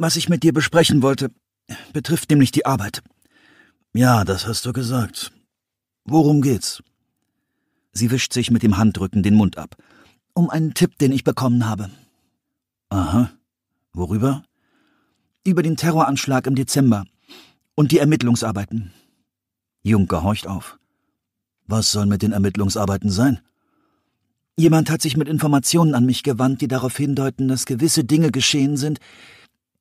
Was ich mit dir besprechen wollte, betrifft nämlich die Arbeit. Ja, das hast du gesagt. Worum geht's? Sie wischt sich mit dem Handrücken den Mund ab. Um einen Tipp, den ich bekommen habe. Aha. Worüber? Über den Terroranschlag im Dezember und die Ermittlungsarbeiten. Juncker horcht auf. Was soll mit den Ermittlungsarbeiten sein? Jemand hat sich mit Informationen an mich gewandt, die darauf hindeuten, dass gewisse Dinge geschehen sind,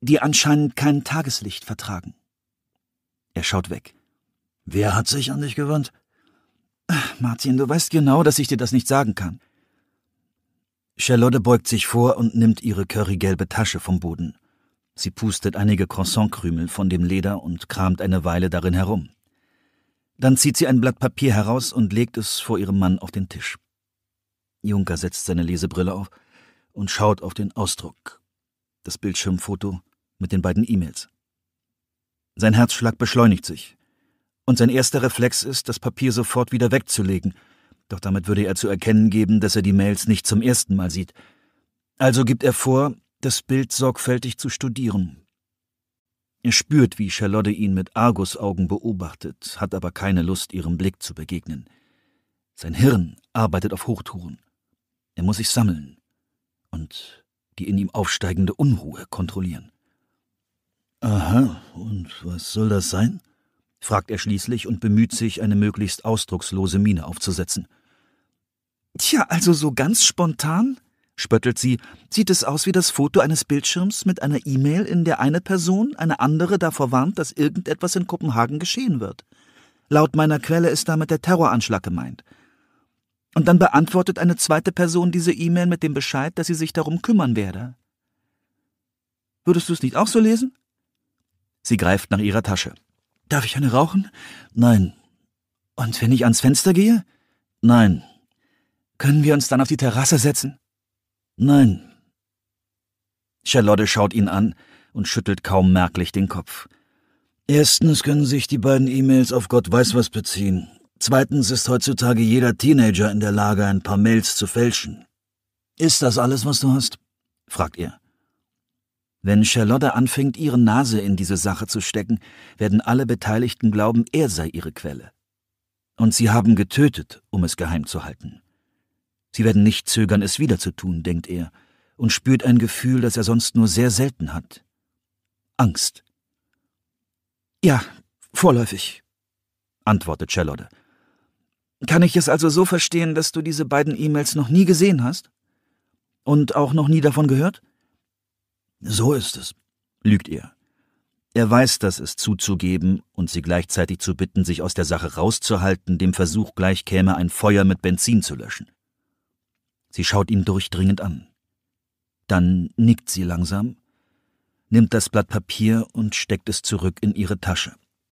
die anscheinend kein Tageslicht vertragen. Er schaut weg. Wer hat sich an dich gewöhnt? Martin, du weißt genau, dass ich dir das nicht sagen kann. Charlotte beugt sich vor und nimmt ihre currygelbe Tasche vom Boden. Sie pustet einige Croissant-Krümel von dem Leder und kramt eine Weile darin herum. Dann zieht sie ein Blatt Papier heraus und legt es vor ihrem Mann auf den Tisch. Juncker setzt seine Lesebrille auf und schaut auf den Ausdruck. Das Bildschirmfoto mit den beiden E-Mails. Sein Herzschlag beschleunigt sich. Und sein erster Reflex ist, das Papier sofort wieder wegzulegen. Doch damit würde er zu erkennen geben, dass er die Mails nicht zum ersten Mal sieht. Also gibt er vor, das Bild sorgfältig zu studieren. Er spürt, wie Charlotte ihn mit Argusaugen beobachtet, hat aber keine Lust, ihrem Blick zu begegnen. Sein Hirn arbeitet auf Hochtouren. Er muss sich sammeln und die in ihm aufsteigende Unruhe kontrollieren. Aha, und was soll das sein? fragt er schließlich und bemüht sich, eine möglichst ausdruckslose Miene aufzusetzen. Tja, also so ganz spontan, spöttelt sie, sieht es aus wie das Foto eines Bildschirms mit einer E-Mail, in der eine Person eine andere davor warnt, dass irgendetwas in Kopenhagen geschehen wird. Laut meiner Quelle ist damit der Terroranschlag gemeint. Und dann beantwortet eine zweite Person diese E-Mail mit dem Bescheid, dass sie sich darum kümmern werde. Würdest du es nicht auch so lesen? Sie greift nach ihrer Tasche. Darf ich eine rauchen? Nein. Und wenn ich ans Fenster gehe? Nein. Können wir uns dann auf die Terrasse setzen? Nein. Charlotte schaut ihn an und schüttelt kaum merklich den Kopf. Erstens können sich die beiden E-Mails auf Gott weiß was beziehen. Zweitens ist heutzutage jeder Teenager in der Lage, ein paar Mails zu fälschen. Ist das alles, was du hast? fragt er. Wenn Charlotte anfängt, ihre Nase in diese Sache zu stecken, werden alle Beteiligten glauben, er sei ihre Quelle. Und sie haben getötet, um es geheim zu halten. Sie werden nicht zögern, es wieder zu tun, denkt er, und spürt ein Gefühl, das er sonst nur sehr selten hat. Angst. Ja, vorläufig, antwortet Charlotte. Kann ich es also so verstehen, dass du diese beiden E-Mails noch nie gesehen hast? Und auch noch nie davon gehört? So ist es, lügt er. Er weiß, dass es zuzugeben und sie gleichzeitig zu bitten, sich aus der Sache rauszuhalten, dem Versuch gleich käme, ein Feuer mit Benzin zu löschen. Sie schaut ihn durchdringend an. Dann nickt sie langsam, nimmt das Blatt Papier und steckt es zurück in ihre Tasche.